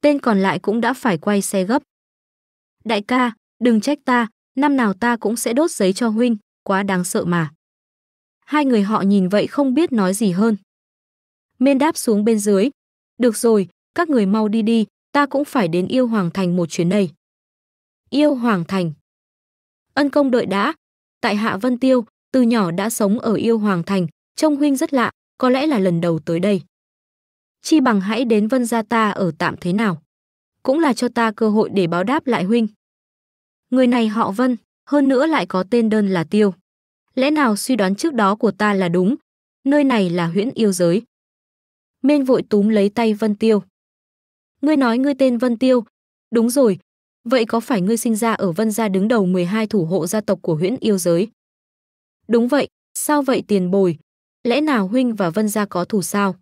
tên còn lại cũng đã phải quay xe gấp. Đại ca, đừng trách ta, năm nào ta cũng sẽ đốt giấy cho huynh, quá đáng sợ mà. Hai người họ nhìn vậy không biết nói gì hơn. Miên đáp xuống bên dưới. Được rồi, các người mau đi đi, ta cũng phải đến yêu Hoàng Thành một chuyến đây. Yêu Hoàng Thành Ân công đợi đã. Tại Hạ Vân Tiêu, từ nhỏ đã sống ở yêu Hoàng Thành, trông huynh rất lạ, có lẽ là lần đầu tới đây chi bằng hãy đến vân gia ta ở tạm thế nào. Cũng là cho ta cơ hội để báo đáp lại huynh. Người này họ Vân, hơn nữa lại có tên đơn là Tiêu. Lẽ nào suy đoán trước đó của ta là đúng, nơi này là huyễn yêu giới. Mên vội túm lấy tay Vân Tiêu. Ngươi nói ngươi tên Vân Tiêu, đúng rồi, vậy có phải ngươi sinh ra ở Vân gia đứng đầu 12 thủ hộ gia tộc của huyễn yêu giới? Đúng vậy, sao vậy tiền bồi? Lẽ nào huynh và Vân gia có thù sao?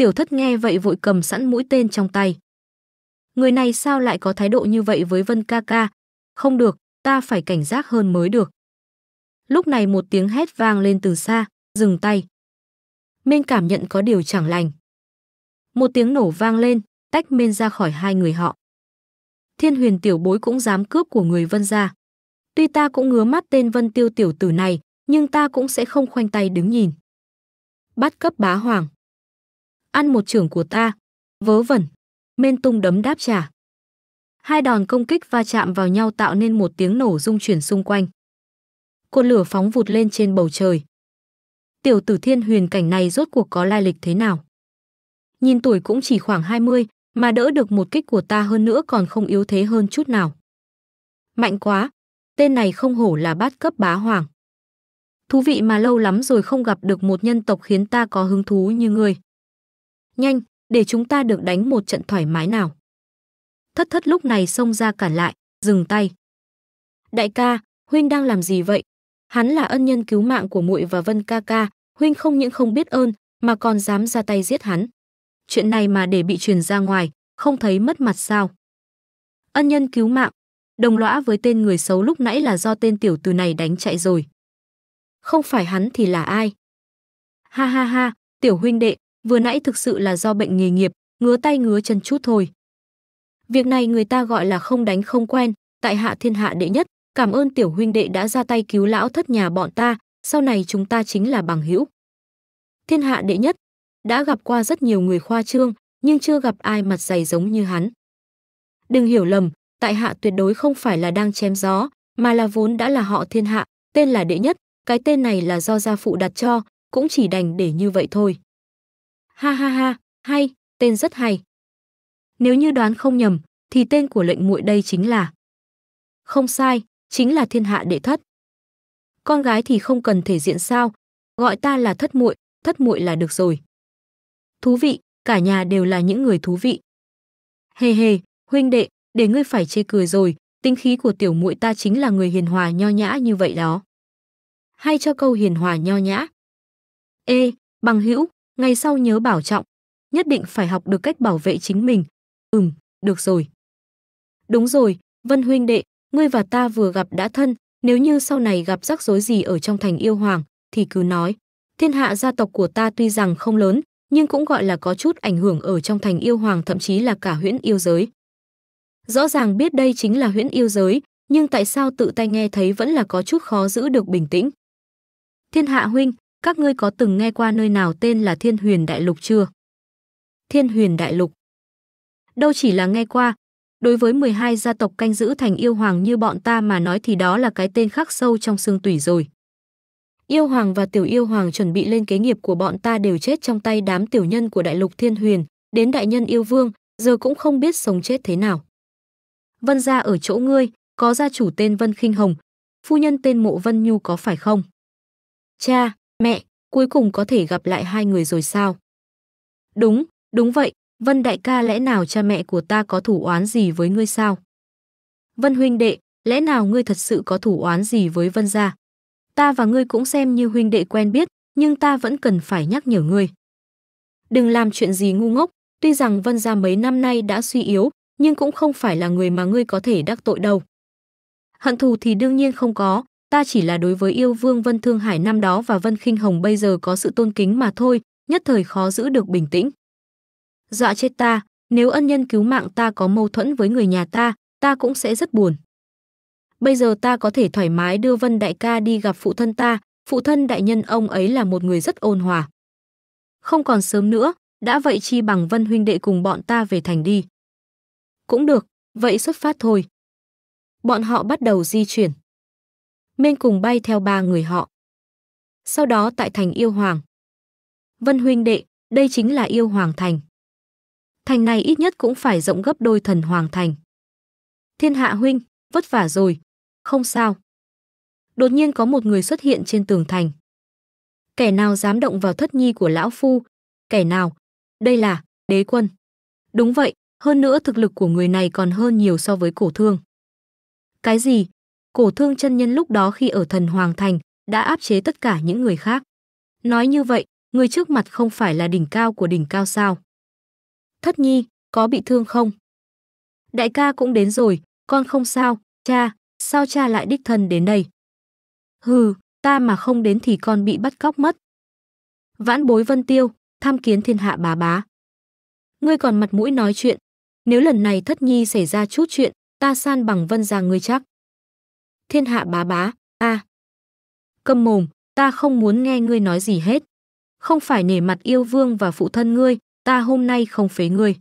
Tiểu thất nghe vậy vội cầm sẵn mũi tên trong tay. Người này sao lại có thái độ như vậy với Vân ca ca? Không được, ta phải cảnh giác hơn mới được. Lúc này một tiếng hét vang lên từ xa, dừng tay. Minh cảm nhận có điều chẳng lành. Một tiếng nổ vang lên, tách Minh ra khỏi hai người họ. Thiên huyền tiểu bối cũng dám cướp của người Vân ra. Tuy ta cũng ngứa mắt tên Vân tiêu tiểu tử này, nhưng ta cũng sẽ không khoanh tay đứng nhìn. Bắt cấp bá hoàng ăn một trưởng của ta. Vớ vẩn. men tung đấm đáp trả. Hai đòn công kích va chạm vào nhau tạo nên một tiếng nổ rung chuyển xung quanh. Cột lửa phóng vụt lên trên bầu trời. Tiểu tử thiên huyền cảnh này rốt cuộc có lai lịch thế nào? Nhìn tuổi cũng chỉ khoảng 20, mà đỡ được một kích của ta hơn nữa còn không yếu thế hơn chút nào. Mạnh quá, tên này không hổ là bát cấp bá hoàng. Thú vị mà lâu lắm rồi không gặp được một nhân tộc khiến ta có hứng thú như ngươi nhanh, để chúng ta được đánh một trận thoải mái nào. Thất thất lúc này xông ra cản lại, dừng tay. Đại ca, huynh đang làm gì vậy? Hắn là ân nhân cứu mạng của muội và Vân ca ca, huynh không những không biết ơn mà còn dám ra tay giết hắn. Chuyện này mà để bị truyền ra ngoài, không thấy mất mặt sao? Ân nhân cứu mạng, đồng lõa với tên người xấu lúc nãy là do tên tiểu tử này đánh chạy rồi. Không phải hắn thì là ai? Ha ha ha, tiểu huynh đệ, vừa nãy thực sự là do bệnh nghề nghiệp, ngứa tay ngứa chân chút thôi. Việc này người ta gọi là không đánh không quen, tại hạ thiên hạ đệ nhất, cảm ơn tiểu huynh đệ đã ra tay cứu lão thất nhà bọn ta, sau này chúng ta chính là bằng hữu. Thiên hạ đệ nhất, đã gặp qua rất nhiều người khoa trương, nhưng chưa gặp ai mặt dày giống như hắn. Đừng hiểu lầm, tại hạ tuyệt đối không phải là đang chém gió, mà là vốn đã là họ thiên hạ, tên là đệ nhất, cái tên này là do gia phụ đặt cho, cũng chỉ đành để như vậy thôi. Ha ha ha, hay, tên rất hay. Nếu như đoán không nhầm, thì tên của lệnh muội đây chính là Không sai, chính là Thiên Hạ Đệ Thất. Con gái thì không cần thể diện sao, gọi ta là Thất muội, Thất muội là được rồi. Thú vị, cả nhà đều là những người thú vị. Hề hề, huynh đệ, để ngươi phải chê cười rồi, tinh khí của tiểu muội ta chính là người hiền hòa nho nhã như vậy đó. Hay cho câu hiền hòa nho nhã. Ê, bằng hữu, ngày sau nhớ bảo trọng, nhất định phải học được cách bảo vệ chính mình. Ừm, được rồi. Đúng rồi, Vân huynh đệ, ngươi và ta vừa gặp đã thân, nếu như sau này gặp rắc rối gì ở trong thành yêu hoàng, thì cứ nói. Thiên hạ gia tộc của ta tuy rằng không lớn, nhưng cũng gọi là có chút ảnh hưởng ở trong thành yêu hoàng thậm chí là cả huyễn yêu giới. Rõ ràng biết đây chính là huyễn yêu giới, nhưng tại sao tự tay nghe thấy vẫn là có chút khó giữ được bình tĩnh. Thiên hạ huynh, các ngươi có từng nghe qua nơi nào tên là Thiên Huyền Đại Lục chưa? Thiên Huyền Đại Lục. Đâu chỉ là nghe qua, đối với 12 gia tộc canh giữ thành yêu hoàng như bọn ta mà nói thì đó là cái tên khắc sâu trong xương tủy rồi. Yêu hoàng và tiểu yêu hoàng chuẩn bị lên kế nghiệp của bọn ta đều chết trong tay đám tiểu nhân của Đại Lục Thiên Huyền, đến đại nhân yêu vương, giờ cũng không biết sống chết thế nào. Vân gia ở chỗ ngươi, có gia chủ tên Vân Khinh Hồng, phu nhân tên Mộ Vân Nhu có phải không? Cha, Mẹ, cuối cùng có thể gặp lại hai người rồi sao? Đúng, đúng vậy, Vân đại ca lẽ nào cha mẹ của ta có thủ oán gì với ngươi sao? Vân huynh đệ, lẽ nào ngươi thật sự có thủ oán gì với Vân gia? Ta và ngươi cũng xem như huynh đệ quen biết, nhưng ta vẫn cần phải nhắc nhở ngươi. Đừng làm chuyện gì ngu ngốc, tuy rằng Vân gia mấy năm nay đã suy yếu, nhưng cũng không phải là người mà ngươi có thể đắc tội đâu. Hận thù thì đương nhiên không có, ta chỉ là đối với yêu Vương Vân Thương Hải năm đó và Vân Khinh Hồng bây giờ có sự tôn kính mà thôi, nhất thời khó giữ được bình tĩnh. Dọa chết ta, nếu ân nhân cứu mạng ta có mâu thuẫn với người nhà ta, ta cũng sẽ rất buồn. Bây giờ ta có thể thoải mái đưa Vân Đại ca đi gặp phụ thân ta, phụ thân đại nhân ông ấy là một người rất ôn hòa. Không còn sớm nữa, đã vậy chi bằng Vân huynh đệ cùng bọn ta về thành đi. Cũng được, vậy xuất phát thôi. Bọn họ bắt đầu di chuyển. Mên cùng bay theo ba người họ. Sau đó tại thành yêu hoàng. Vân huynh đệ, đây chính là yêu hoàng thành. Thành này ít nhất cũng phải rộng gấp đôi thần hoàng thành. Thiên hạ huynh, vất vả rồi. Không sao. Đột nhiên có một người xuất hiện trên tường thành. Kẻ nào dám động vào thất nhi của lão phu? Kẻ nào? Đây là đế quân. Đúng vậy, hơn nữa thực lực của người này còn hơn nhiều so với cổ thương. Cái gì? Cổ thương chân nhân lúc đó khi ở thần Hoàng Thành đã áp chế tất cả những người khác. Nói như vậy, người trước mặt không phải là đỉnh cao của đỉnh cao sao. Thất nhi, có bị thương không? Đại ca cũng đến rồi, con không sao, cha, sao cha lại đích thân đến đây? Hừ, ta mà không đến thì con bị bắt cóc mất. Vãn bối vân tiêu, tham kiến thiên hạ bà bá. Ngươi còn mặt mũi nói chuyện, nếu lần này thất nhi xảy ra chút chuyện, ta san bằng vân ra ngươi chắc thiên hạ bá bá, a. À. Câm mồm, ta không muốn nghe ngươi nói gì hết. Không phải nể mặt yêu vương và phụ thân ngươi, ta hôm nay không phế ngươi.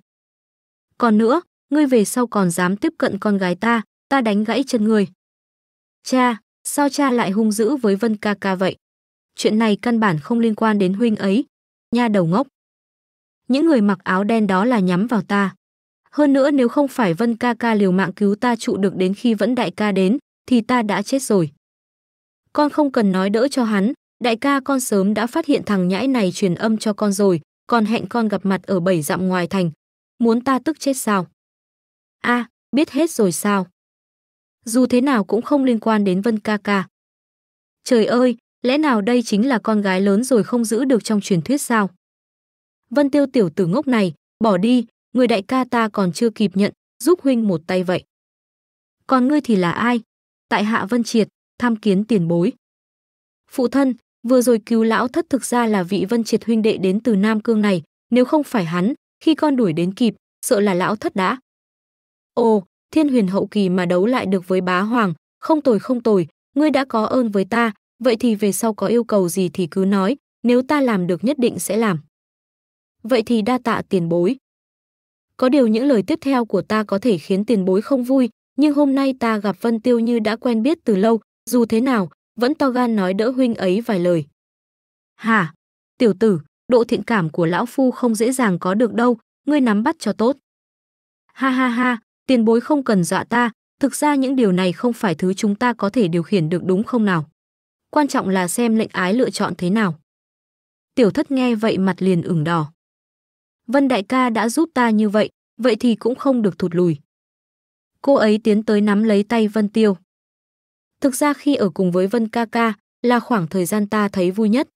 Còn nữa, ngươi về sau còn dám tiếp cận con gái ta, ta đánh gãy chân ngươi. Cha, sao cha lại hung dữ với Vân ca ca vậy? Chuyện này căn bản không liên quan đến huynh ấy. Nha đầu ngốc. Những người mặc áo đen đó là nhắm vào ta. Hơn nữa nếu không phải Vân ca ca liều mạng cứu ta trụ được đến khi vẫn đại ca đến, thì ta đã chết rồi. Con không cần nói đỡ cho hắn, đại ca con sớm đã phát hiện thằng nhãi này truyền âm cho con rồi, còn hẹn con gặp mặt ở bảy dặm ngoài thành. Muốn ta tức chết sao? a biết hết rồi sao? Dù thế nào cũng không liên quan đến Vân ca ca. Trời ơi, lẽ nào đây chính là con gái lớn rồi không giữ được trong truyền thuyết sao? Vân tiêu tiểu tử ngốc này, bỏ đi, người đại ca ta còn chưa kịp nhận, giúp huynh một tay vậy. Còn ngươi thì là ai, tại Hạ Vân Triệt, tham kiến tiền bối. Phụ thân, vừa rồi cứu lão thất thực ra là vị Vân Triệt huynh đệ đến từ Nam Cương này, nếu không phải hắn, khi con đuổi đến kịp, sợ là lão thất đã. Ồ, thiên huyền hậu kỳ mà đấu lại được với bá hoàng, không tồi không tồi, ngươi đã có ơn với ta, vậy thì về sau có yêu cầu gì thì cứ nói, nếu ta làm được nhất định sẽ làm. Vậy thì đa tạ tiền bối. Có điều những lời tiếp theo của ta có thể khiến tiền bối không vui, nhưng hôm nay ta gặp Vân Tiêu như đã quen biết từ lâu, dù thế nào, vẫn to gan nói đỡ huynh ấy vài lời. Hả? Tiểu tử, độ thiện cảm của lão phu không dễ dàng có được đâu, ngươi nắm bắt cho tốt. Ha ha ha, tiền bối không cần dọa ta, thực ra những điều này không phải thứ chúng ta có thể điều khiển được đúng không nào? Quan trọng là xem lệnh ái lựa chọn thế nào. Tiểu thất nghe vậy mặt liền ửng đỏ. Vân đại ca đã giúp ta như vậy, vậy thì cũng không được thụt lùi cô ấy tiến tới nắm lấy tay Vân Tiêu. Thực ra khi ở cùng với Vân ca ca là khoảng thời gian ta thấy vui nhất.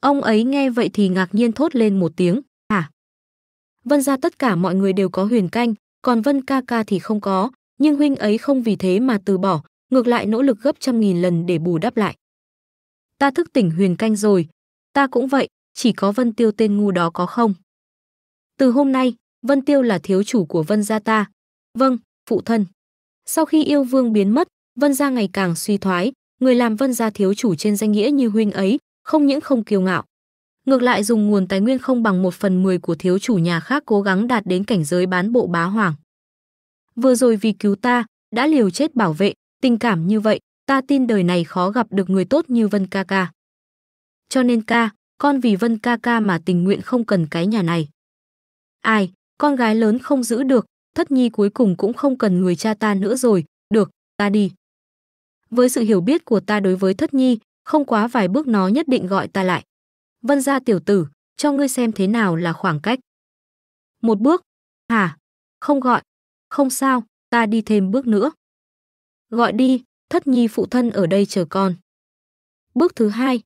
Ông ấy nghe vậy thì ngạc nhiên thốt lên một tiếng, hả? À. Vân ra tất cả mọi người đều có huyền canh, còn Vân ca ca thì không có, nhưng huynh ấy không vì thế mà từ bỏ, ngược lại nỗ lực gấp trăm nghìn lần để bù đắp lại. Ta thức tỉnh huyền canh rồi, ta cũng vậy, chỉ có Vân Tiêu tên ngu đó có không? Từ hôm nay, Vân Tiêu là thiếu chủ của Vân gia ta. Vâng, phụ thân. Sau khi yêu vương biến mất, Vân gia ngày càng suy thoái, người làm Vân gia thiếu chủ trên danh nghĩa như huynh ấy, không những không kiêu ngạo, ngược lại dùng nguồn tài nguyên không bằng một phần mười của thiếu chủ nhà khác cố gắng đạt đến cảnh giới bán bộ bá hoàng. Vừa rồi vì cứu ta, đã liều chết bảo vệ, tình cảm như vậy, ta tin đời này khó gặp được người tốt như Vân ca ca. Cho nên ca, con vì Vân ca ca mà tình nguyện không cần cái nhà này. Ai, con gái lớn không giữ được, thất nhi cuối cùng cũng không cần người cha ta nữa rồi, được, ta đi. Với sự hiểu biết của ta đối với thất nhi, không quá vài bước nó nhất định gọi ta lại. Vân gia tiểu tử, cho ngươi xem thế nào là khoảng cách. Một bước, hả, không gọi, không sao, ta đi thêm bước nữa. Gọi đi, thất nhi phụ thân ở đây chờ con. Bước thứ hai,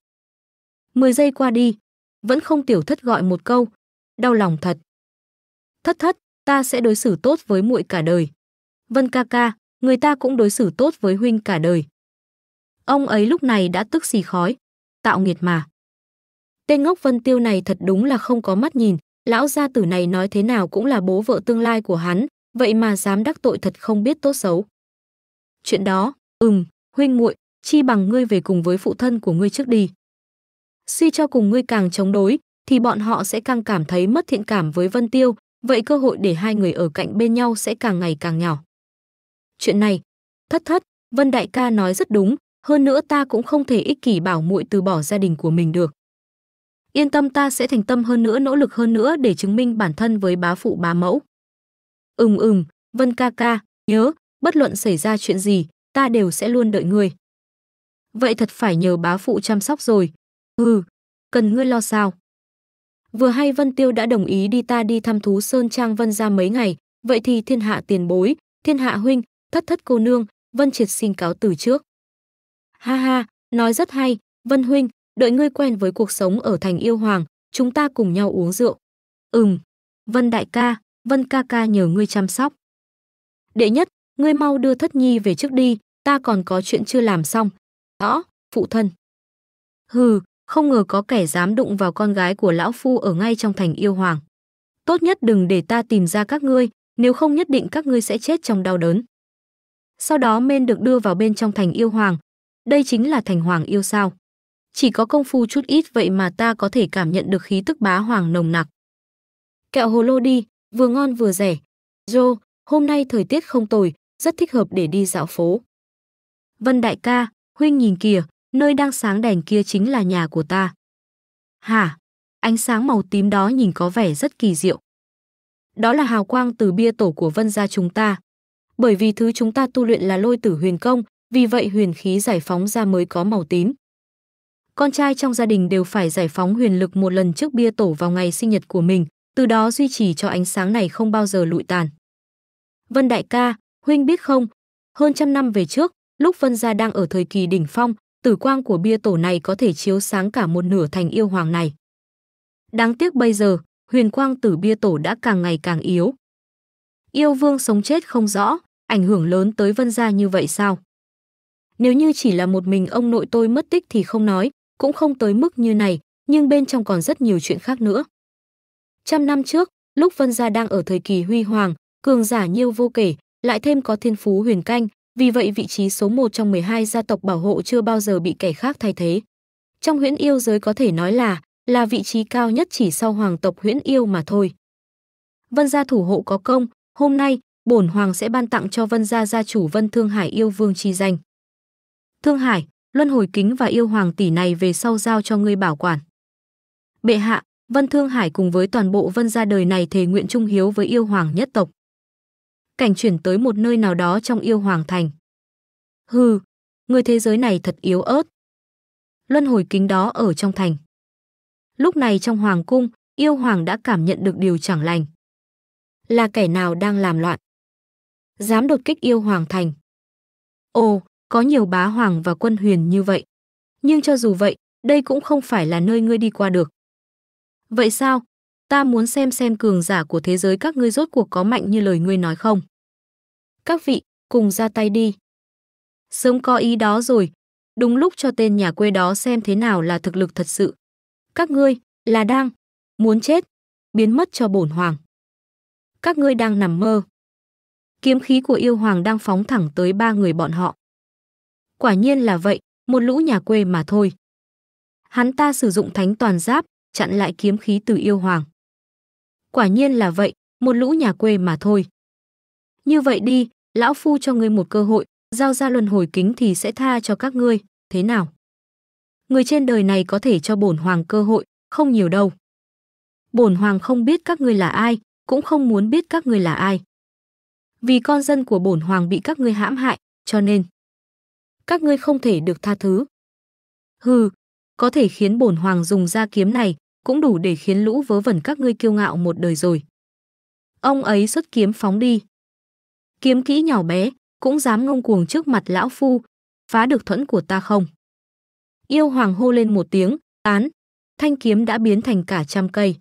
Mười giây qua đi, vẫn không tiểu thất gọi một câu, đau lòng thật. Thất thất, ta sẽ đối xử tốt với muội cả đời. Vân ca ca, người ta cũng đối xử tốt với huynh cả đời. Ông ấy lúc này đã tức xì khói, tạo nghiệt mà. Tên ngốc Vân Tiêu này thật đúng là không có mắt nhìn, lão gia tử này nói thế nào cũng là bố vợ tương lai của hắn, vậy mà dám đắc tội thật không biết tốt xấu. Chuyện đó, ừm, huynh muội, chi bằng ngươi về cùng với phụ thân của ngươi trước đi. Suy cho cùng ngươi càng chống đối, thì bọn họ sẽ càng cảm thấy mất thiện cảm với Vân Tiêu, Vậy cơ hội để hai người ở cạnh bên nhau sẽ càng ngày càng nhỏ. Chuyện này, thất thất, Vân Đại ca nói rất đúng, hơn nữa ta cũng không thể ích kỷ bảo muội từ bỏ gia đình của mình được. Yên tâm ta sẽ thành tâm hơn nữa nỗ lực hơn nữa để chứng minh bản thân với bá phụ bá mẫu. Ừm ừm, Vân ca ca, nhớ, bất luận xảy ra chuyện gì, ta đều sẽ luôn đợi ngươi. Vậy thật phải nhờ bá phụ chăm sóc rồi. Ừ, cần ngươi lo sao? Vừa hay Vân Tiêu đã đồng ý đi ta đi thăm thú Sơn Trang Vân ra mấy ngày, vậy thì thiên hạ tiền bối, thiên hạ huynh, thất thất cô nương, Vân Triệt xin cáo từ trước. Ha ha, nói rất hay, Vân huynh, đợi ngươi quen với cuộc sống ở thành yêu hoàng, chúng ta cùng nhau uống rượu. Ừm, Vân đại ca, Vân ca ca nhờ ngươi chăm sóc. Đệ nhất, ngươi mau đưa thất nhi về trước đi, ta còn có chuyện chưa làm xong. Đó, phụ thân. Hừ, không ngờ có kẻ dám đụng vào con gái của lão phu ở ngay trong thành yêu hoàng. Tốt nhất đừng để ta tìm ra các ngươi, nếu không nhất định các ngươi sẽ chết trong đau đớn. Sau đó men được đưa vào bên trong thành yêu hoàng. Đây chính là thành hoàng yêu sao. Chỉ có công phu chút ít vậy mà ta có thể cảm nhận được khí tức bá hoàng nồng nặc. Kẹo hồ lô đi, vừa ngon vừa rẻ. Joe, hôm nay thời tiết không tồi, rất thích hợp để đi dạo phố. Vân đại ca, huynh nhìn kìa, nơi đang sáng đèn kia chính là nhà của ta. Hả? Ánh sáng màu tím đó nhìn có vẻ rất kỳ diệu. Đó là hào quang từ bia tổ của vân gia chúng ta. Bởi vì thứ chúng ta tu luyện là lôi tử huyền công, vì vậy huyền khí giải phóng ra mới có màu tím. Con trai trong gia đình đều phải giải phóng huyền lực một lần trước bia tổ vào ngày sinh nhật của mình, từ đó duy trì cho ánh sáng này không bao giờ lụi tàn. Vân đại ca, huynh biết không, hơn trăm năm về trước, lúc Vân gia đang ở thời kỳ đỉnh phong, tử quang của bia tổ này có thể chiếu sáng cả một nửa thành yêu hoàng này. Đáng tiếc bây giờ, huyền quang tử bia tổ đã càng ngày càng yếu. Yêu vương sống chết không rõ, ảnh hưởng lớn tới vân gia như vậy sao? Nếu như chỉ là một mình ông nội tôi mất tích thì không nói, cũng không tới mức như này, nhưng bên trong còn rất nhiều chuyện khác nữa. Trăm năm trước, lúc Vân Gia đang ở thời kỳ huy hoàng, cường giả nhiêu vô kể, lại thêm có thiên phú huyền canh, vì vậy vị trí số 1 trong 12 gia tộc bảo hộ chưa bao giờ bị kẻ khác thay thế. Trong huyễn yêu giới có thể nói là là vị trí cao nhất chỉ sau hoàng tộc huyễn yêu mà thôi. Vân gia thủ hộ có công, hôm nay bổn hoàng sẽ ban tặng cho Vân gia gia chủ Vân Thương Hải yêu vương chi danh. Thương Hải, luân hồi kính và yêu hoàng tỷ này về sau giao cho ngươi bảo quản. Bệ hạ, Vân Thương Hải cùng với toàn bộ Vân gia đời này thề nguyện trung hiếu với yêu hoàng nhất tộc cảnh chuyển tới một nơi nào đó trong yêu hoàng thành. Hừ, người thế giới này thật yếu ớt. Luân hồi kính đó ở trong thành. Lúc này trong hoàng cung, yêu hoàng đã cảm nhận được điều chẳng lành. Là kẻ nào đang làm loạn? Dám đột kích yêu hoàng thành. Ồ, có nhiều bá hoàng và quân huyền như vậy. Nhưng cho dù vậy, đây cũng không phải là nơi ngươi đi qua được. Vậy sao, ta muốn xem xem cường giả của thế giới các ngươi rốt cuộc có mạnh như lời ngươi nói không. Các vị, cùng ra tay đi. Sớm có ý đó rồi, đúng lúc cho tên nhà quê đó xem thế nào là thực lực thật sự. Các ngươi, là đang, muốn chết, biến mất cho bổn hoàng. Các ngươi đang nằm mơ. Kiếm khí của yêu hoàng đang phóng thẳng tới ba người bọn họ. Quả nhiên là vậy, một lũ nhà quê mà thôi. Hắn ta sử dụng thánh toàn giáp, chặn lại kiếm khí từ yêu hoàng. Quả nhiên là vậy, một lũ nhà quê mà thôi. Như vậy đi, lão phu cho ngươi một cơ hội, giao ra luân hồi kính thì sẽ tha cho các ngươi, thế nào? Người trên đời này có thể cho bổn hoàng cơ hội, không nhiều đâu. Bổn hoàng không biết các ngươi là ai, cũng không muốn biết các ngươi là ai. Vì con dân của bổn hoàng bị các ngươi hãm hại, cho nên các ngươi không thể được tha thứ. Hừ, có thể khiến bổn hoàng dùng ra kiếm này, cũng đủ để khiến lũ vớ vẩn các ngươi kiêu ngạo một đời rồi. Ông ấy xuất kiếm phóng đi. Kiếm kỹ nhỏ bé, cũng dám ngông cuồng trước mặt lão phu, phá được thuẫn của ta không? Yêu hoàng hô lên một tiếng, tán, thanh kiếm đã biến thành cả trăm cây.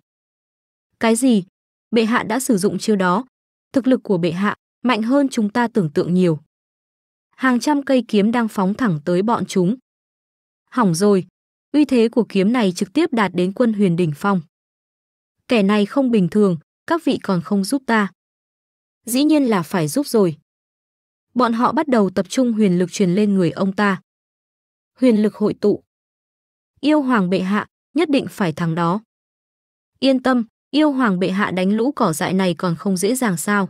Cái gì? Bệ hạ đã sử dụng chiêu đó. Thực lực của bệ hạ mạnh hơn chúng ta tưởng tượng nhiều. Hàng trăm cây kiếm đang phóng thẳng tới bọn chúng. Hỏng rồi, uy thế của kiếm này trực tiếp đạt đến quân huyền đỉnh phong. Kẻ này không bình thường, các vị còn không giúp ta. Dĩ nhiên là phải giúp rồi. Bọn họ bắt đầu tập trung huyền lực truyền lên người ông ta. Huyền lực hội tụ. Yêu hoàng bệ hạ, nhất định phải thắng đó. Yên tâm, yêu hoàng bệ hạ đánh lũ cỏ dại này còn không dễ dàng sao.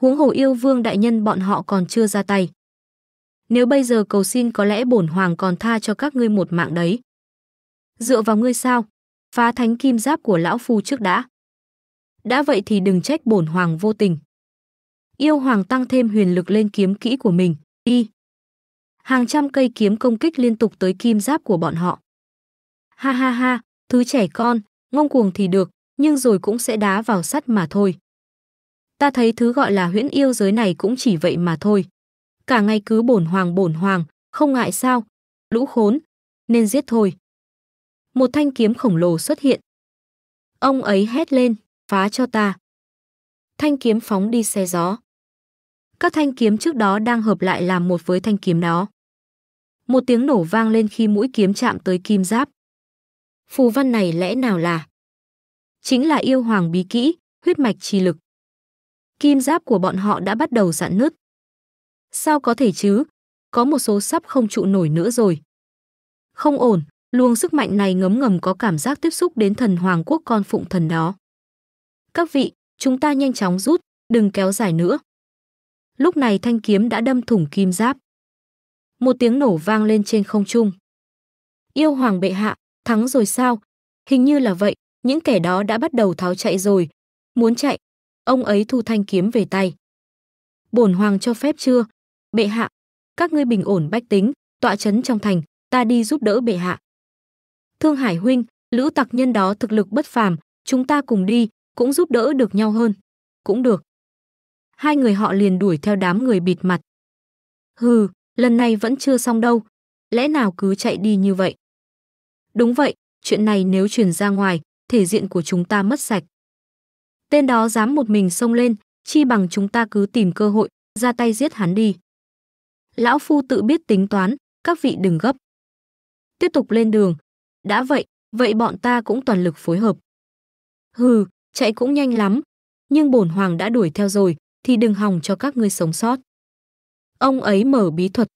Huống hồ yêu vương đại nhân bọn họ còn chưa ra tay. Nếu bây giờ cầu xin có lẽ bổn hoàng còn tha cho các ngươi một mạng đấy. Dựa vào ngươi sao? Phá thánh kim giáp của lão phu trước đã. Đã vậy thì đừng trách bổn hoàng vô tình. Yêu hoàng tăng thêm huyền lực lên kiếm kỹ của mình, đi. Hàng trăm cây kiếm công kích liên tục tới kim giáp của bọn họ. Ha ha ha, thứ trẻ con, ngông cuồng thì được, nhưng rồi cũng sẽ đá vào sắt mà thôi. Ta thấy thứ gọi là huyễn yêu giới này cũng chỉ vậy mà thôi. Cả ngày cứ bổn hoàng bổn hoàng, không ngại sao? Lũ khốn, nên giết thôi một thanh kiếm khổng lồ xuất hiện. Ông ấy hét lên, phá cho ta. Thanh kiếm phóng đi xe gió. Các thanh kiếm trước đó đang hợp lại làm một với thanh kiếm đó. Một tiếng nổ vang lên khi mũi kiếm chạm tới kim giáp. Phù văn này lẽ nào là? Chính là yêu hoàng bí kỹ, huyết mạch trì lực. Kim giáp của bọn họ đã bắt đầu giãn nứt. Sao có thể chứ? Có một số sắp không trụ nổi nữa rồi. Không ổn, Luồng sức mạnh này ngấm ngầm có cảm giác tiếp xúc đến thần hoàng quốc con phụng thần đó. Các vị, chúng ta nhanh chóng rút, đừng kéo dài nữa. Lúc này thanh kiếm đã đâm thủng kim giáp. Một tiếng nổ vang lên trên không trung. Yêu hoàng bệ hạ, thắng rồi sao? Hình như là vậy, những kẻ đó đã bắt đầu tháo chạy rồi. Muốn chạy, ông ấy thu thanh kiếm về tay. Bổn hoàng cho phép chưa? Bệ hạ, các ngươi bình ổn bách tính, tọa chấn trong thành, ta đi giúp đỡ bệ hạ. Thương Hải huynh, lũ Tặc nhân đó thực lực bất phàm, chúng ta cùng đi, cũng giúp đỡ được nhau hơn. Cũng được. Hai người họ liền đuổi theo đám người bịt mặt. Hừ, lần này vẫn chưa xong đâu, lẽ nào cứ chạy đi như vậy? Đúng vậy, chuyện này nếu truyền ra ngoài, thể diện của chúng ta mất sạch. Tên đó dám một mình xông lên, chi bằng chúng ta cứ tìm cơ hội, ra tay giết hắn đi. Lão Phu tự biết tính toán, các vị đừng gấp. Tiếp tục lên đường, đã vậy, vậy bọn ta cũng toàn lực phối hợp. Hừ, chạy cũng nhanh lắm, nhưng bổn hoàng đã đuổi theo rồi, thì đừng hòng cho các ngươi sống sót. Ông ấy mở bí thuật,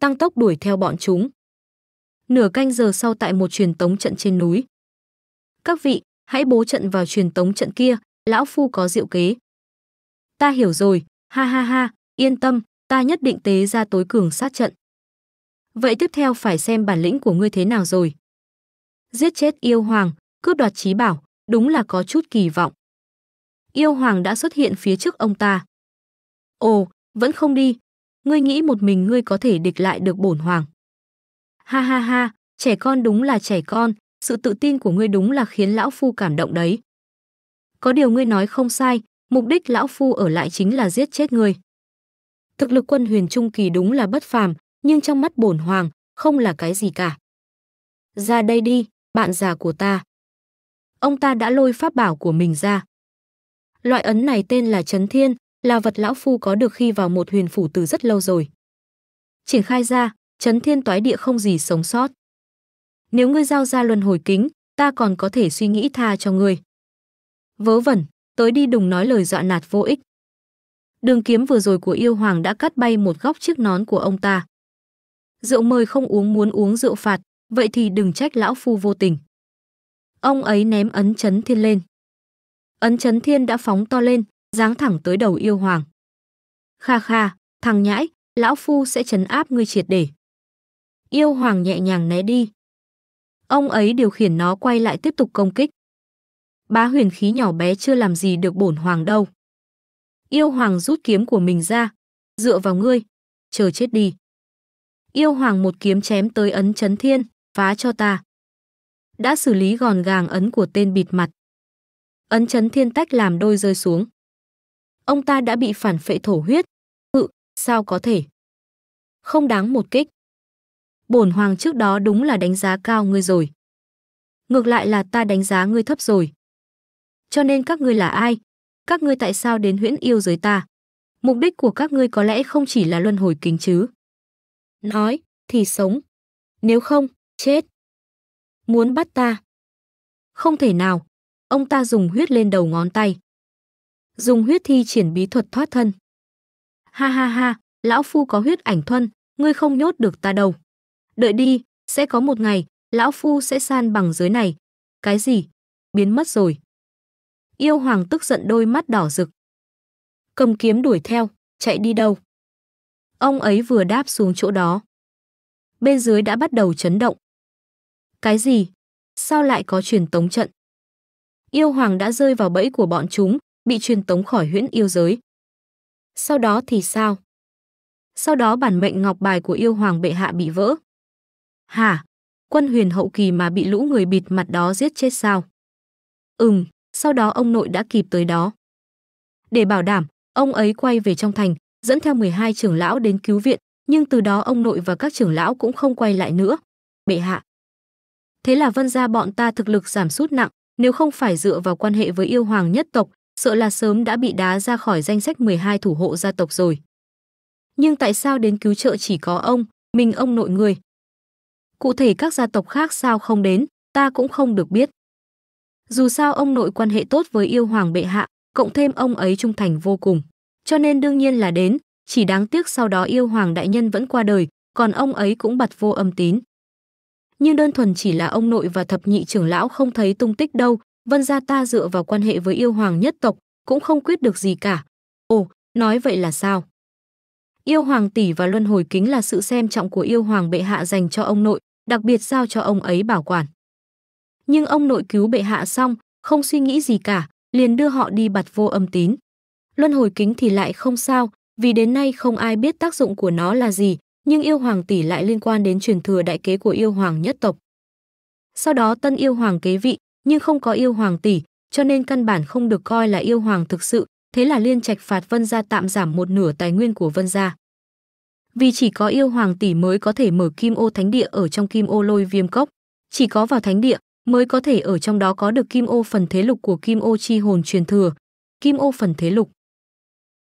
tăng tốc đuổi theo bọn chúng. Nửa canh giờ sau tại một truyền tống trận trên núi. Các vị, hãy bố trận vào truyền tống trận kia, lão phu có diệu kế. Ta hiểu rồi, ha ha ha, yên tâm, ta nhất định tế ra tối cường sát trận. Vậy tiếp theo phải xem bản lĩnh của ngươi thế nào rồi giết chết yêu hoàng, cướp đoạt trí bảo, đúng là có chút kỳ vọng. Yêu hoàng đã xuất hiện phía trước ông ta. Ồ, vẫn không đi. Ngươi nghĩ một mình ngươi có thể địch lại được bổn hoàng. Ha ha ha, trẻ con đúng là trẻ con, sự tự tin của ngươi đúng là khiến lão phu cảm động đấy. Có điều ngươi nói không sai, mục đích lão phu ở lại chính là giết chết ngươi. Thực lực quân huyền trung kỳ đúng là bất phàm, nhưng trong mắt bổn hoàng, không là cái gì cả. Ra đây đi bạn già của ta. Ông ta đã lôi pháp bảo của mình ra. Loại ấn này tên là Trấn Thiên, là vật lão phu có được khi vào một huyền phủ từ rất lâu rồi. Triển khai ra, Trấn Thiên toái địa không gì sống sót. Nếu ngươi giao ra luân hồi kính, ta còn có thể suy nghĩ tha cho ngươi. Vớ vẩn, tới đi đùng nói lời dọa nạt vô ích. Đường kiếm vừa rồi của yêu hoàng đã cắt bay một góc chiếc nón của ông ta. Rượu mời không uống muốn uống rượu phạt, vậy thì đừng trách lão phu vô tình. Ông ấy ném ấn chấn thiên lên. Ấn chấn thiên đã phóng to lên, giáng thẳng tới đầu yêu hoàng. Kha kha, thằng nhãi, lão phu sẽ chấn áp ngươi triệt để. Yêu hoàng nhẹ nhàng né đi. Ông ấy điều khiển nó quay lại tiếp tục công kích. Bá huyền khí nhỏ bé chưa làm gì được bổn hoàng đâu. Yêu hoàng rút kiếm của mình ra, dựa vào ngươi, chờ chết đi. Yêu hoàng một kiếm chém tới ấn chấn thiên phá cho ta. Đã xử lý gòn gàng ấn của tên bịt mặt. Ấn chấn thiên tách làm đôi rơi xuống. Ông ta đã bị phản phệ thổ huyết. Ừ, sao có thể? Không đáng một kích. Bổn hoàng trước đó đúng là đánh giá cao ngươi rồi. Ngược lại là ta đánh giá ngươi thấp rồi. Cho nên các ngươi là ai? Các ngươi tại sao đến huyễn yêu giới ta? Mục đích của các ngươi có lẽ không chỉ là luân hồi kính chứ. Nói, thì sống. Nếu không, Chết! Muốn bắt ta! Không thể nào! Ông ta dùng huyết lên đầu ngón tay. Dùng huyết thi triển bí thuật thoát thân. Ha ha ha, lão phu có huyết ảnh thuân, ngươi không nhốt được ta đâu. Đợi đi, sẽ có một ngày, lão phu sẽ san bằng giới này. Cái gì? Biến mất rồi. Yêu hoàng tức giận đôi mắt đỏ rực. Cầm kiếm đuổi theo, chạy đi đâu? Ông ấy vừa đáp xuống chỗ đó. Bên dưới đã bắt đầu chấn động. Cái gì? Sao lại có truyền tống trận? Yêu hoàng đã rơi vào bẫy của bọn chúng, bị truyền tống khỏi huyễn yêu giới. Sau đó thì sao? Sau đó bản mệnh ngọc bài của yêu hoàng bệ hạ bị vỡ. Hả? Quân huyền hậu kỳ mà bị lũ người bịt mặt đó giết chết sao? Ừm, sau đó ông nội đã kịp tới đó. Để bảo đảm, ông ấy quay về trong thành, dẫn theo 12 trưởng lão đến cứu viện, nhưng từ đó ông nội và các trưởng lão cũng không quay lại nữa. Bệ hạ, Thế là Vân gia bọn ta thực lực giảm sút nặng, nếu không phải dựa vào quan hệ với yêu hoàng nhất tộc, sợ là sớm đã bị đá ra khỏi danh sách 12 thủ hộ gia tộc rồi. Nhưng tại sao đến cứu trợ chỉ có ông, mình ông nội người? Cụ thể các gia tộc khác sao không đến, ta cũng không được biết. Dù sao ông nội quan hệ tốt với yêu hoàng bệ hạ, cộng thêm ông ấy trung thành vô cùng. Cho nên đương nhiên là đến, chỉ đáng tiếc sau đó yêu hoàng đại nhân vẫn qua đời, còn ông ấy cũng bật vô âm tín nhưng đơn thuần chỉ là ông nội và thập nhị trưởng lão không thấy tung tích đâu, Vân gia ta dựa vào quan hệ với yêu hoàng nhất tộc, cũng không quyết được gì cả. Ồ, nói vậy là sao? Yêu hoàng tỷ và luân hồi kính là sự xem trọng của yêu hoàng bệ hạ dành cho ông nội, đặc biệt giao cho ông ấy bảo quản. Nhưng ông nội cứu bệ hạ xong, không suy nghĩ gì cả, liền đưa họ đi bạt vô âm tín. Luân hồi kính thì lại không sao, vì đến nay không ai biết tác dụng của nó là gì, nhưng yêu hoàng tỷ lại liên quan đến truyền thừa đại kế của yêu hoàng nhất tộc. Sau đó tân yêu hoàng kế vị, nhưng không có yêu hoàng tỷ, cho nên căn bản không được coi là yêu hoàng thực sự, thế là liên trạch phạt Vân gia tạm giảm một nửa tài nguyên của Vân gia. Vì chỉ có yêu hoàng tỷ mới có thể mở kim ô thánh địa ở trong kim ô lôi viêm cốc, chỉ có vào thánh địa mới có thể ở trong đó có được kim ô phần thế lục của kim ô chi hồn truyền thừa, kim ô phần thế lục.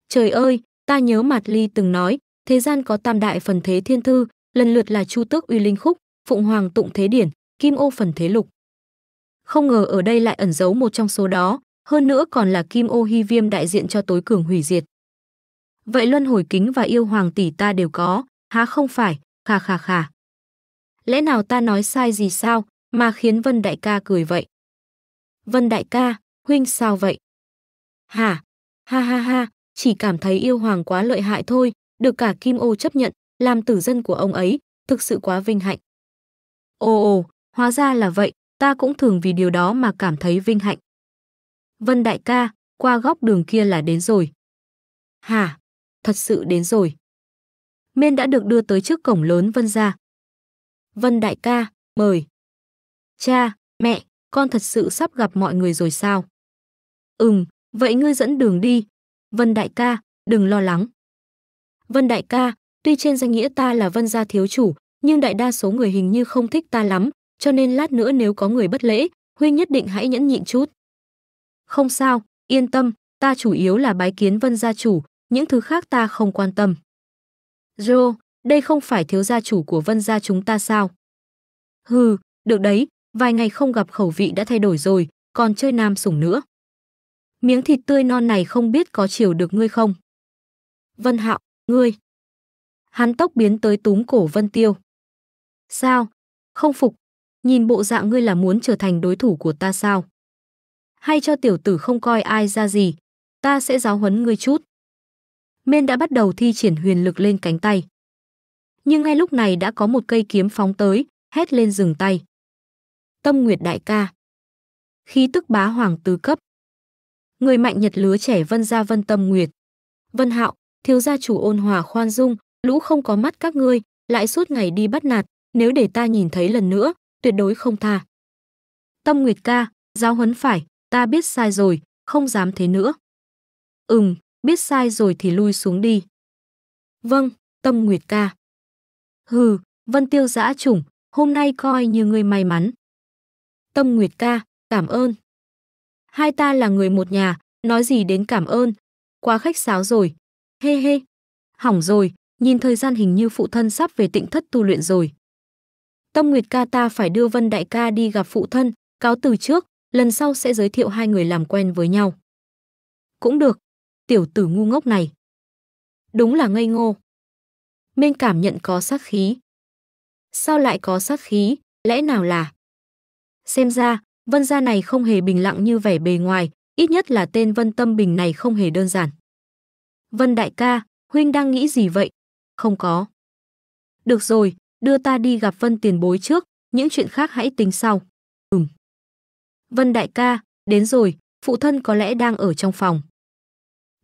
Trời ơi, ta nhớ mặt Ly từng nói, thế gian có tam đại phần thế thiên thư lần lượt là chu tước uy linh khúc phụng hoàng tụng thế điển kim ô phần thế lục không ngờ ở đây lại ẩn giấu một trong số đó hơn nữa còn là kim ô hy viêm đại diện cho tối cường hủy diệt vậy luân hồi kính và yêu hoàng tỷ ta đều có há không phải Kha kha kha. lẽ nào ta nói sai gì sao mà khiến vân đại ca cười vậy vân đại ca huynh sao vậy hả ha ha ha chỉ cảm thấy yêu hoàng quá lợi hại thôi được cả Kim Ô chấp nhận, làm tử dân của ông ấy, thực sự quá vinh hạnh. Ồ ồ, hóa ra là vậy, ta cũng thường vì điều đó mà cảm thấy vinh hạnh. Vân đại ca, qua góc đường kia là đến rồi. Hả, thật sự đến rồi. Miên đã được đưa tới trước cổng lớn Vân ra. Vân đại ca, mời. Cha, mẹ, con thật sự sắp gặp mọi người rồi sao? Ừm, vậy ngươi dẫn đường đi. Vân đại ca, đừng lo lắng. Vân đại ca, tuy trên danh nghĩa ta là Vân gia thiếu chủ, nhưng đại đa số người hình như không thích ta lắm, cho nên lát nữa nếu có người bất lễ, huynh nhất định hãy nhẫn nhịn chút. Không sao, yên tâm, ta chủ yếu là bái kiến Vân gia chủ, những thứ khác ta không quan tâm. Jo, đây không phải thiếu gia chủ của Vân gia chúng ta sao? Hừ, được đấy, vài ngày không gặp khẩu vị đã thay đổi rồi, còn chơi nam sủng nữa. Miếng thịt tươi non này không biết có chiều được ngươi không? Vân Hạo, Ngươi! Hắn tóc biến tới túm cổ Vân Tiêu. Sao? Không phục. Nhìn bộ dạng ngươi là muốn trở thành đối thủ của ta sao? Hay cho tiểu tử không coi ai ra gì, ta sẽ giáo huấn ngươi chút. Mên đã bắt đầu thi triển huyền lực lên cánh tay. Nhưng ngay lúc này đã có một cây kiếm phóng tới, hét lên dừng tay. Tâm Nguyệt đại ca. Khí tức bá hoàng tứ cấp. Người mạnh nhật lứa trẻ Vân ra Vân Tâm Nguyệt. Vân Hạo, thiếu gia chủ ôn hòa khoan dung, lũ không có mắt các ngươi, lại suốt ngày đi bắt nạt, nếu để ta nhìn thấy lần nữa, tuyệt đối không tha. Tâm Nguyệt ca, giáo huấn phải, ta biết sai rồi, không dám thế nữa. Ừm, biết sai rồi thì lui xuống đi. Vâng, Tâm Nguyệt ca. Hừ, Vân Tiêu giã chủng, hôm nay coi như ngươi may mắn. Tâm Nguyệt ca, cảm ơn. Hai ta là người một nhà, nói gì đến cảm ơn. Quá khách sáo rồi, He he, hỏng rồi, nhìn thời gian hình như phụ thân sắp về tịnh thất tu luyện rồi. Tâm Nguyệt ca ta phải đưa Vân Đại ca đi gặp phụ thân, cáo từ trước, lần sau sẽ giới thiệu hai người làm quen với nhau. Cũng được, tiểu tử ngu ngốc này. Đúng là ngây ngô. Minh cảm nhận có sát khí. Sao lại có sát khí, lẽ nào là? Xem ra, Vân gia này không hề bình lặng như vẻ bề ngoài, ít nhất là tên Vân Tâm Bình này không hề đơn giản. Vân đại ca, huynh đang nghĩ gì vậy? Không có. Được rồi, đưa ta đi gặp Vân tiền bối trước, những chuyện khác hãy tính sau. Ừm. Vân đại ca, đến rồi, phụ thân có lẽ đang ở trong phòng.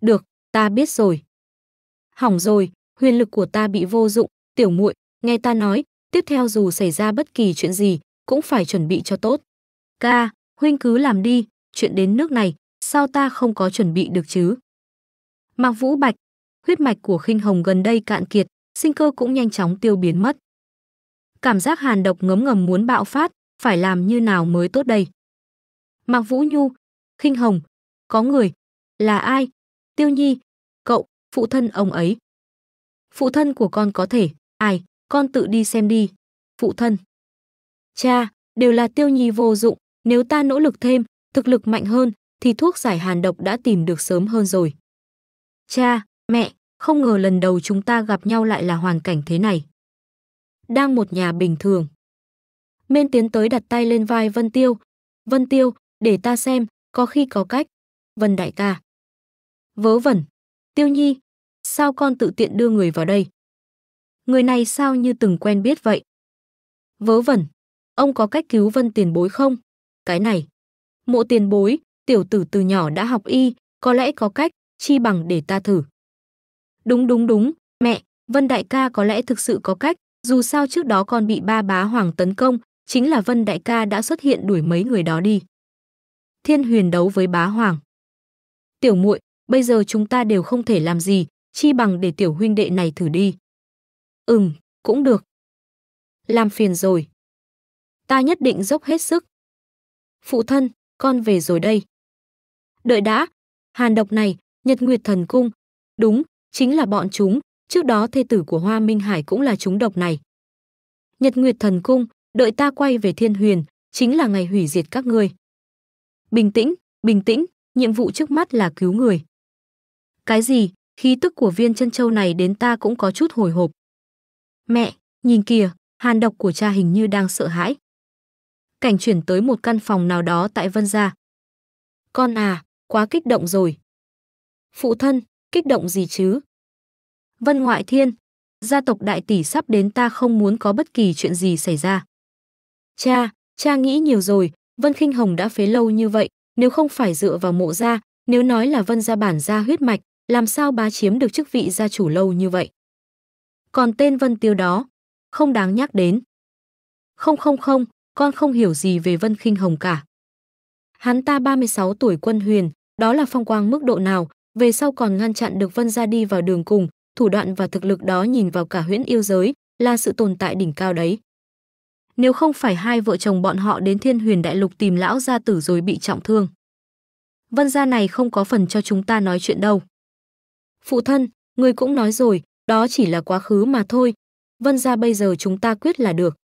Được, ta biết rồi. Hỏng rồi, huyền lực của ta bị vô dụng, tiểu muội, nghe ta nói, tiếp theo dù xảy ra bất kỳ chuyện gì, cũng phải chuẩn bị cho tốt. Ca, huynh cứ làm đi, chuyện đến nước này, sao ta không có chuẩn bị được chứ? Mạc Vũ Bạch, huyết mạch của khinh hồng gần đây cạn kiệt, sinh cơ cũng nhanh chóng tiêu biến mất. Cảm giác hàn độc ngấm ngầm muốn bạo phát, phải làm như nào mới tốt đây? Mạc Vũ Nhu, khinh hồng, có người, là ai? Tiêu Nhi, cậu, phụ thân ông ấy. Phụ thân của con có thể, ai, con tự đi xem đi. Phụ thân. Cha, đều là Tiêu Nhi vô dụng, nếu ta nỗ lực thêm, thực lực mạnh hơn, thì thuốc giải hàn độc đã tìm được sớm hơn rồi. Cha, mẹ, không ngờ lần đầu chúng ta gặp nhau lại là hoàn cảnh thế này. Đang một nhà bình thường. Mên tiến tới đặt tay lên vai Vân Tiêu. Vân Tiêu, để ta xem, có khi có cách. Vân đại ca. Vớ vẩn. Tiêu nhi, sao con tự tiện đưa người vào đây? Người này sao như từng quen biết vậy? Vớ vẩn. Ông có cách cứu Vân tiền bối không? Cái này. Mộ tiền bối, tiểu tử từ nhỏ đã học y, có lẽ có cách, chi bằng để ta thử. Đúng đúng đúng, mẹ, Vân Đại ca có lẽ thực sự có cách, dù sao trước đó con bị ba bá hoàng tấn công, chính là Vân Đại ca đã xuất hiện đuổi mấy người đó đi. Thiên huyền đấu với bá hoàng. Tiểu muội, bây giờ chúng ta đều không thể làm gì, chi bằng để tiểu huynh đệ này thử đi. Ừm, cũng được. Làm phiền rồi. Ta nhất định dốc hết sức. Phụ thân, con về rồi đây. Đợi đã, hàn độc này, Nhật Nguyệt Thần Cung. Đúng, chính là bọn chúng, trước đó thê tử của Hoa Minh Hải cũng là chúng độc này. Nhật Nguyệt Thần Cung, đợi ta quay về Thiên Huyền, chính là ngày hủy diệt các ngươi. Bình tĩnh, bình tĩnh, nhiệm vụ trước mắt là cứu người. Cái gì, khí tức của viên chân châu này đến ta cũng có chút hồi hộp. Mẹ, nhìn kìa, hàn độc của cha hình như đang sợ hãi. Cảnh chuyển tới một căn phòng nào đó tại Vân Gia. Con à, quá kích động rồi, Phụ thân, kích động gì chứ? Vân Ngoại Thiên, gia tộc đại tỷ sắp đến ta không muốn có bất kỳ chuyện gì xảy ra. Cha, cha nghĩ nhiều rồi, Vân Khinh Hồng đã phế lâu như vậy, nếu không phải dựa vào mộ gia, nếu nói là Vân gia bản gia huyết mạch, làm sao bá chiếm được chức vị gia chủ lâu như vậy? Còn tên Vân Tiêu đó, không đáng nhắc đến. Không không không, con không hiểu gì về Vân Khinh Hồng cả. Hắn ta 36 tuổi quân huyền, đó là phong quang mức độ nào, về sau còn ngăn chặn được Vân gia đi vào đường cùng, thủ đoạn và thực lực đó nhìn vào cả huyễn yêu giới, là sự tồn tại đỉnh cao đấy. Nếu không phải hai vợ chồng bọn họ đến Thiên Huyền Đại Lục tìm lão gia tử rồi bị trọng thương. Vân gia này không có phần cho chúng ta nói chuyện đâu. Phụ thân, người cũng nói rồi, đó chỉ là quá khứ mà thôi. Vân gia bây giờ chúng ta quyết là được.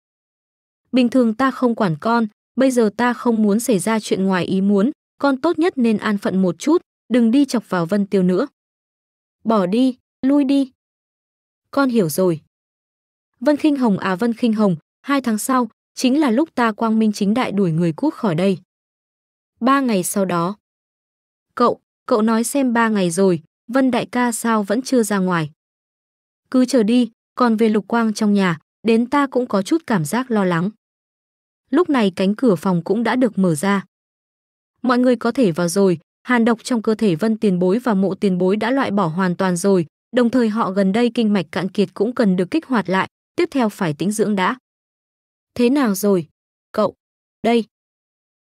Bình thường ta không quản con, bây giờ ta không muốn xảy ra chuyện ngoài ý muốn, con tốt nhất nên an phận một chút, đừng đi chọc vào Vân Tiêu nữa. Bỏ đi, lui đi. Con hiểu rồi. Vân Khinh Hồng à Vân Khinh Hồng, hai tháng sau, chính là lúc ta quang minh chính đại đuổi người quốc khỏi đây. Ba ngày sau đó. Cậu, cậu nói xem ba ngày rồi, Vân đại ca sao vẫn chưa ra ngoài. Cứ chờ đi, còn về lục quang trong nhà, đến ta cũng có chút cảm giác lo lắng. Lúc này cánh cửa phòng cũng đã được mở ra. Mọi người có thể vào rồi, hàn độc trong cơ thể vân tiền bối và mộ tiền bối đã loại bỏ hoàn toàn rồi, đồng thời họ gần đây kinh mạch cạn kiệt cũng cần được kích hoạt lại, tiếp theo phải tĩnh dưỡng đã. Thế nào rồi? Cậu, đây.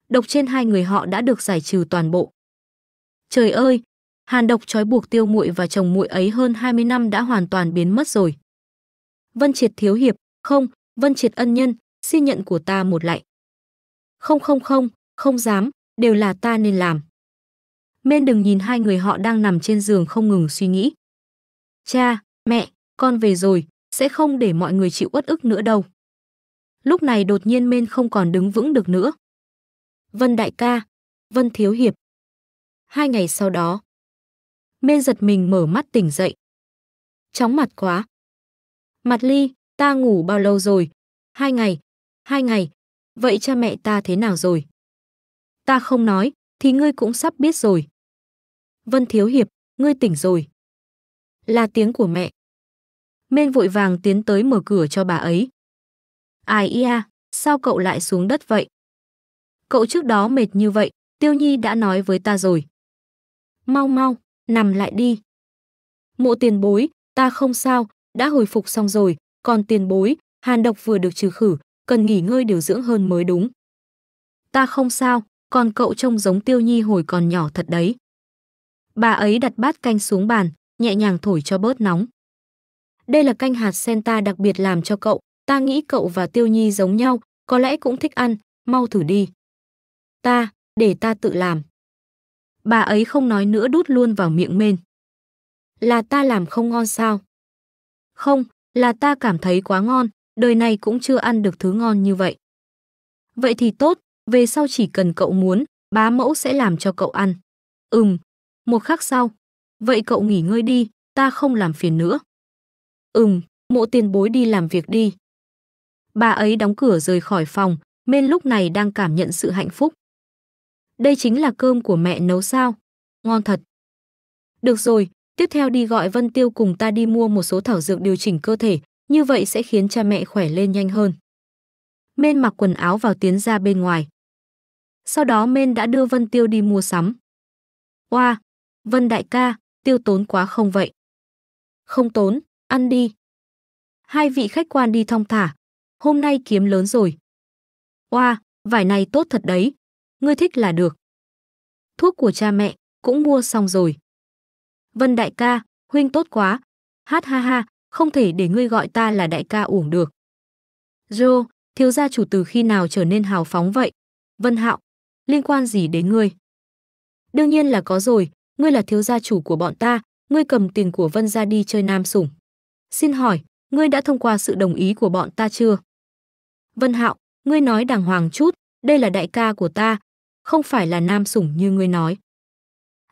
Độc trên hai người họ đã được giải trừ toàn bộ. Trời ơi, hàn độc trói buộc tiêu muội và chồng muội ấy hơn 20 năm đã hoàn toàn biến mất rồi. Vân Triệt thiếu hiệp, không, Vân Triệt ân nhân, xin nhận của ta một lạy. Không không không, không dám, đều là ta nên làm. Mên đừng nhìn hai người họ đang nằm trên giường không ngừng suy nghĩ. Cha, mẹ, con về rồi, sẽ không để mọi người chịu uất ức nữa đâu. Lúc này đột nhiên Mên không còn đứng vững được nữa. Vân đại ca, Vân thiếu hiệp. Hai ngày sau đó, Mên giật mình mở mắt tỉnh dậy. Chóng mặt quá. Mặt ly, ta ngủ bao lâu rồi? Hai ngày, hai ngày. Vậy cha mẹ ta thế nào rồi? Ta không nói, thì ngươi cũng sắp biết rồi. Vân Thiếu Hiệp, ngươi tỉnh rồi. Là tiếng của mẹ. Mên vội vàng tiến tới mở cửa cho bà ấy. Ai ia, sao cậu lại xuống đất vậy? Cậu trước đó mệt như vậy, Tiêu Nhi đã nói với ta rồi. Mau mau, nằm lại đi. Mộ tiền bối, ta không sao, đã hồi phục xong rồi, còn tiền bối, hàn độc vừa được trừ khử, cần nghỉ ngơi điều dưỡng hơn mới đúng. Ta không sao, còn cậu trông giống Tiêu Nhi hồi còn nhỏ thật đấy. Bà ấy đặt bát canh xuống bàn, nhẹ nhàng thổi cho bớt nóng. Đây là canh hạt sen ta đặc biệt làm cho cậu, ta nghĩ cậu và Tiêu Nhi giống nhau, có lẽ cũng thích ăn, mau thử đi. Ta, để ta tự làm. Bà ấy không nói nữa đút luôn vào miệng mên. Là ta làm không ngon sao? Không, là ta cảm thấy quá ngon, đời này cũng chưa ăn được thứ ngon như vậy. Vậy thì tốt, về sau chỉ cần cậu muốn, bá mẫu sẽ làm cho cậu ăn. Ừm, một khắc sau, vậy cậu nghỉ ngơi đi, ta không làm phiền nữa. Ừm, mộ tiền bối đi làm việc đi. Bà ấy đóng cửa rời khỏi phòng, Mên lúc này đang cảm nhận sự hạnh phúc. Đây chính là cơm của mẹ nấu sao? Ngon thật. Được rồi, tiếp theo đi gọi Vân Tiêu cùng ta đi mua một số thảo dược điều chỉnh cơ thể, như vậy sẽ khiến cha mẹ khỏe lên nhanh hơn. Mên mặc quần áo vào tiến ra bên ngoài. Sau đó Mên đã đưa Vân Tiêu đi mua sắm. Oa, wow, Vân đại ca, tiêu tốn quá không vậy? Không tốn, ăn đi. Hai vị khách quan đi thong thả. Hôm nay kiếm lớn rồi. Oa, vải này tốt thật đấy. Ngươi thích là được. Thuốc của cha mẹ cũng mua xong rồi. Vân đại ca, huynh tốt quá. Hát ha ha, không thể để ngươi gọi ta là đại ca uổng được. Joe, thiếu gia chủ từ khi nào trở nên hào phóng vậy? Vân Hạo, liên quan gì đến ngươi? Đương nhiên là có rồi, ngươi là thiếu gia chủ của bọn ta, ngươi cầm tiền của Vân gia đi chơi nam sủng. Xin hỏi, ngươi đã thông qua sự đồng ý của bọn ta chưa? Vân Hạo, ngươi nói đàng hoàng chút, đây là đại ca của ta, không phải là nam sủng như ngươi nói.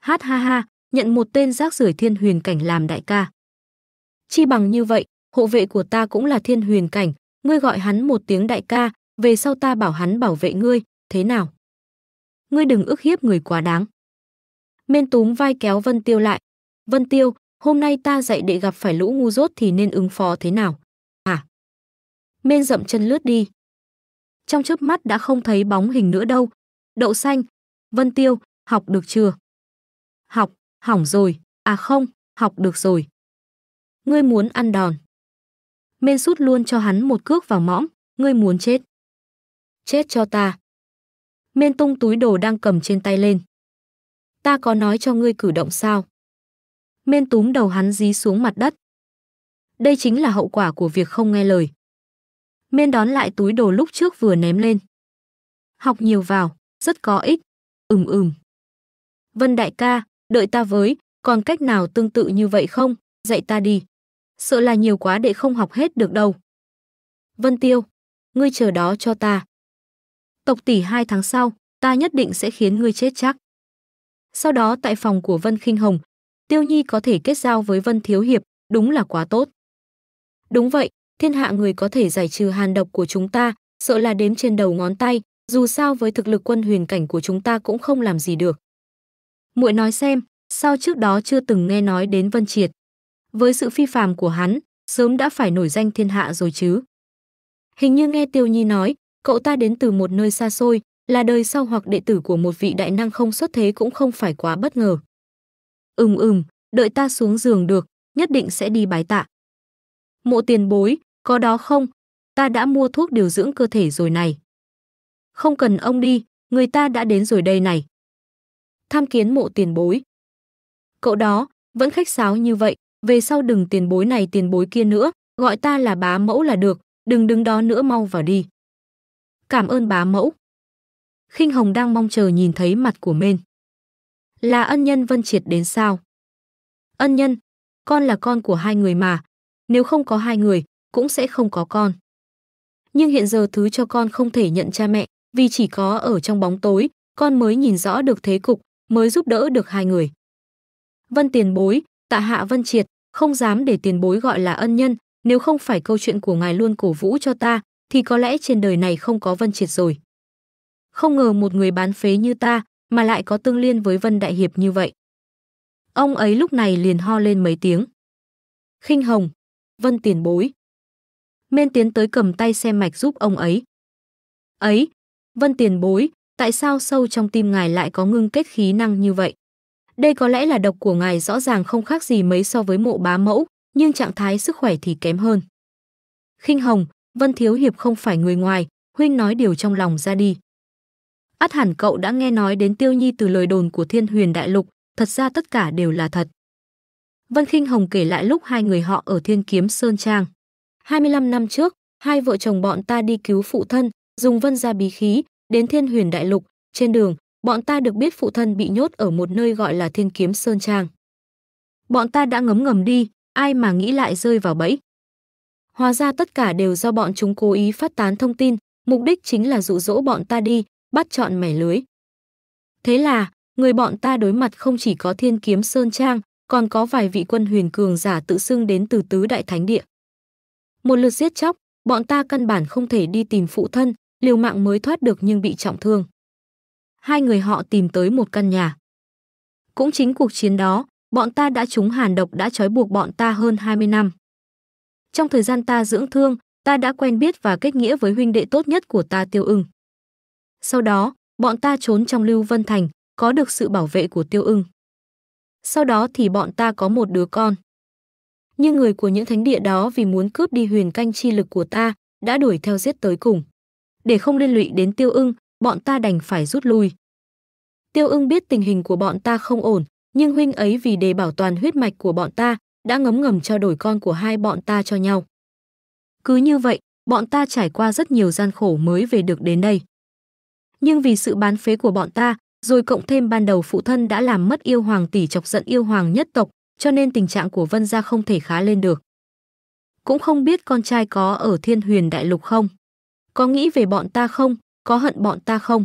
Hát ha ha, nhận một tên rác rưởi thiên huyền cảnh làm đại ca. Chi bằng như vậy, hộ vệ của ta cũng là thiên huyền cảnh, ngươi gọi hắn một tiếng đại ca, về sau ta bảo hắn bảo vệ ngươi, thế nào? Ngươi đừng ức hiếp người quá đáng. Miên túm vai kéo Vân Tiêu lại. Vân Tiêu, hôm nay ta dạy đệ gặp phải lũ ngu dốt thì nên ứng phó thế nào? À? Miên dậm chân lướt đi. Trong chớp mắt đã không thấy bóng hình nữa đâu. Đậu xanh, Vân Tiêu, học được chưa? Học, hỏng rồi. À không, học được rồi. Ngươi muốn ăn đòn. Miên sút luôn cho hắn một cước vào mõm. Ngươi muốn chết. Chết cho ta. Miên tung túi đồ đang cầm trên tay lên ta có nói cho ngươi cử động sao? Mên túm đầu hắn dí xuống mặt đất. Đây chính là hậu quả của việc không nghe lời. Mên đón lại túi đồ lúc trước vừa ném lên. Học nhiều vào, rất có ích. Ừm ừm. Vân đại ca, đợi ta với, còn cách nào tương tự như vậy không? Dạy ta đi. Sợ là nhiều quá để không học hết được đâu. Vân Tiêu, ngươi chờ đó cho ta. Tộc tỷ hai tháng sau, ta nhất định sẽ khiến ngươi chết chắc. Sau đó tại phòng của Vân Kinh Hồng, Tiêu Nhi có thể kết giao với Vân Thiếu Hiệp, đúng là quá tốt. Đúng vậy, thiên hạ người có thể giải trừ hàn độc của chúng ta, sợ là đếm trên đầu ngón tay, dù sao với thực lực quân huyền cảnh của chúng ta cũng không làm gì được. Muội nói xem, sao trước đó chưa từng nghe nói đến Vân Triệt? Với sự phi phàm của hắn, sớm đã phải nổi danh thiên hạ rồi chứ. Hình như nghe Tiêu Nhi nói, cậu ta đến từ một nơi xa xôi, là đời sau hoặc đệ tử của một vị đại năng không xuất thế cũng không phải quá bất ngờ. Ừm ừm, đợi ta xuống giường được, nhất định sẽ đi bái tạ. Mộ tiền bối, có đó không? Ta đã mua thuốc điều dưỡng cơ thể rồi này. Không cần ông đi, người ta đã đến rồi đây này. Tham kiến mộ tiền bối. Cậu đó, vẫn khách sáo như vậy, về sau đừng tiền bối này tiền bối kia nữa, gọi ta là bá mẫu là được, đừng đứng đó nữa mau vào đi. Cảm ơn bá mẫu khinh hồng đang mong chờ nhìn thấy mặt của mên là ân nhân vân triệt đến sao ân nhân con là con của hai người mà nếu không có hai người cũng sẽ không có con nhưng hiện giờ thứ cho con không thể nhận cha mẹ vì chỉ có ở trong bóng tối con mới nhìn rõ được thế cục mới giúp đỡ được hai người vân tiền bối tạ hạ vân triệt không dám để tiền bối gọi là ân nhân nếu không phải câu chuyện của ngài luôn cổ vũ cho ta thì có lẽ trên đời này không có vân triệt rồi không ngờ một người bán phế như ta mà lại có tương liên với Vân Đại Hiệp như vậy. Ông ấy lúc này liền ho lên mấy tiếng. Khinh Hồng, Vân tiền bối. Mên tiến tới cầm tay xem mạch giúp ông ấy. Ấy, Vân tiền bối, tại sao sâu trong tim ngài lại có ngưng kết khí năng như vậy? Đây có lẽ là độc của ngài rõ ràng không khác gì mấy so với mộ bá mẫu, nhưng trạng thái sức khỏe thì kém hơn. Khinh Hồng, Vân Thiếu Hiệp không phải người ngoài, huynh nói điều trong lòng ra đi át hẳn cậu đã nghe nói đến Tiêu Nhi từ lời đồn của Thiên Huyền Đại Lục, thật ra tất cả đều là thật. Vân Khinh Hồng kể lại lúc hai người họ ở Thiên Kiếm Sơn Trang. 25 năm trước, hai vợ chồng bọn ta đi cứu phụ thân, dùng vân gia bí khí, đến Thiên Huyền Đại Lục, trên đường, bọn ta được biết phụ thân bị nhốt ở một nơi gọi là Thiên Kiếm Sơn Trang. Bọn ta đã ngấm ngầm đi, ai mà nghĩ lại rơi vào bẫy. Hóa ra tất cả đều do bọn chúng cố ý phát tán thông tin, mục đích chính là dụ dỗ bọn ta đi, bắt chọn mẻ lưới. Thế là, người bọn ta đối mặt không chỉ có thiên kiếm Sơn Trang, còn có vài vị quân huyền cường giả tự xưng đến từ tứ đại thánh địa. Một lượt giết chóc, bọn ta căn bản không thể đi tìm phụ thân, liều mạng mới thoát được nhưng bị trọng thương. Hai người họ tìm tới một căn nhà. Cũng chính cuộc chiến đó, bọn ta đã trúng hàn độc đã trói buộc bọn ta hơn 20 năm. Trong thời gian ta dưỡng thương, ta đã quen biết và kết nghĩa với huynh đệ tốt nhất của ta Tiêu Ưng. Sau đó, bọn ta trốn trong Lưu Vân Thành, có được sự bảo vệ của Tiêu Ưng. Sau đó thì bọn ta có một đứa con. Nhưng người của những thánh địa đó vì muốn cướp đi huyền canh chi lực của ta, đã đuổi theo giết tới cùng. Để không liên lụy đến Tiêu Ưng, bọn ta đành phải rút lui. Tiêu Ưng biết tình hình của bọn ta không ổn, nhưng huynh ấy vì để bảo toàn huyết mạch của bọn ta, đã ngấm ngầm trao đổi con của hai bọn ta cho nhau. Cứ như vậy, bọn ta trải qua rất nhiều gian khổ mới về được đến đây nhưng vì sự bán phế của bọn ta, rồi cộng thêm ban đầu phụ thân đã làm mất yêu hoàng tỷ chọc giận yêu hoàng nhất tộc, cho nên tình trạng của Vân gia không thể khá lên được. Cũng không biết con trai có ở Thiên Huyền Đại Lục không? Có nghĩ về bọn ta không? Có hận bọn ta không?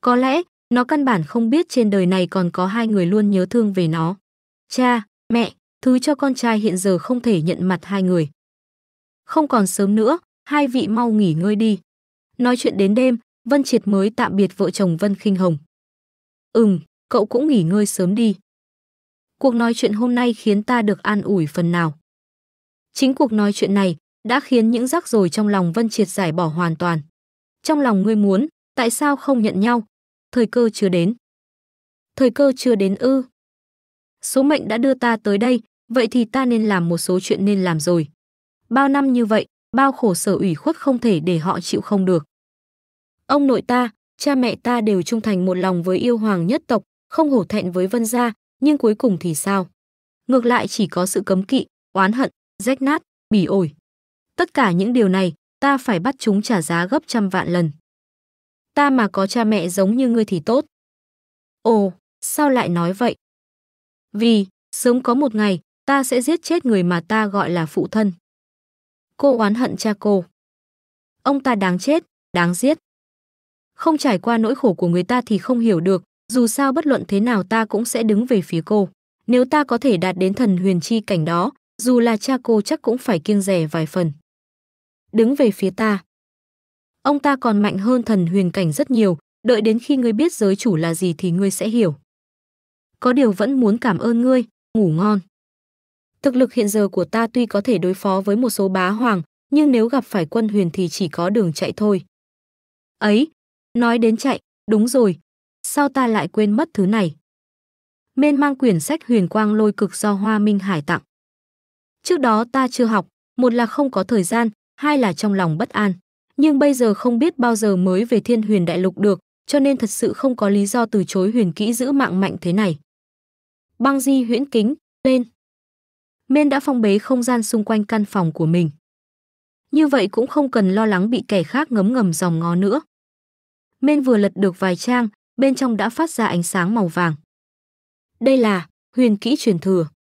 Có lẽ, nó căn bản không biết trên đời này còn có hai người luôn nhớ thương về nó. Cha, mẹ, thứ cho con trai hiện giờ không thể nhận mặt hai người. Không còn sớm nữa, hai vị mau nghỉ ngơi đi. Nói chuyện đến đêm, Vân Triệt mới tạm biệt vợ chồng Vân Kinh Hồng. "Ừm, cậu cũng nghỉ ngơi sớm đi. Cuộc nói chuyện hôm nay khiến ta được an ủi phần nào." Chính cuộc nói chuyện này đã khiến những rắc rối trong lòng Vân Triệt giải bỏ hoàn toàn. Trong lòng ngươi muốn, tại sao không nhận nhau? Thời cơ chưa đến. Thời cơ chưa đến ư? Số mệnh đã đưa ta tới đây, vậy thì ta nên làm một số chuyện nên làm rồi. Bao năm như vậy, bao khổ sở ủy khuất không thể để họ chịu không được. Ông nội ta, cha mẹ ta đều trung thành một lòng với yêu hoàng nhất tộc, không hổ thẹn với Vân gia, nhưng cuối cùng thì sao? Ngược lại chỉ có sự cấm kỵ, oán hận, rách nát, bỉ ổi. Tất cả những điều này, ta phải bắt chúng trả giá gấp trăm vạn lần. Ta mà có cha mẹ giống như ngươi thì tốt. Ồ, sao lại nói vậy? Vì, sớm có một ngày, ta sẽ giết chết người mà ta gọi là phụ thân. Cô oán hận cha cô. Ông ta đáng chết, đáng giết không trải qua nỗi khổ của người ta thì không hiểu được, dù sao bất luận thế nào ta cũng sẽ đứng về phía cô. Nếu ta có thể đạt đến thần huyền chi cảnh đó, dù là cha cô chắc cũng phải kiêng rẻ vài phần. Đứng về phía ta. Ông ta còn mạnh hơn thần huyền cảnh rất nhiều, đợi đến khi ngươi biết giới chủ là gì thì ngươi sẽ hiểu. Có điều vẫn muốn cảm ơn ngươi, ngủ ngon. Thực lực hiện giờ của ta tuy có thể đối phó với một số bá hoàng, nhưng nếu gặp phải quân huyền thì chỉ có đường chạy thôi. Ấy, Nói đến chạy, đúng rồi. Sao ta lại quên mất thứ này? Mên mang quyển sách huyền quang lôi cực do Hoa Minh Hải tặng. Trước đó ta chưa học, một là không có thời gian, hai là trong lòng bất an. Nhưng bây giờ không biết bao giờ mới về thiên huyền đại lục được, cho nên thật sự không có lý do từ chối huyền kỹ giữ mạng mạnh thế này. Băng di huyễn kính, lên. Mên đã phong bế không gian xung quanh căn phòng của mình. Như vậy cũng không cần lo lắng bị kẻ khác ngấm ngầm dòng ngó nữa men vừa lật được vài trang, bên trong đã phát ra ánh sáng màu vàng. Đây là huyền kỹ truyền thừa.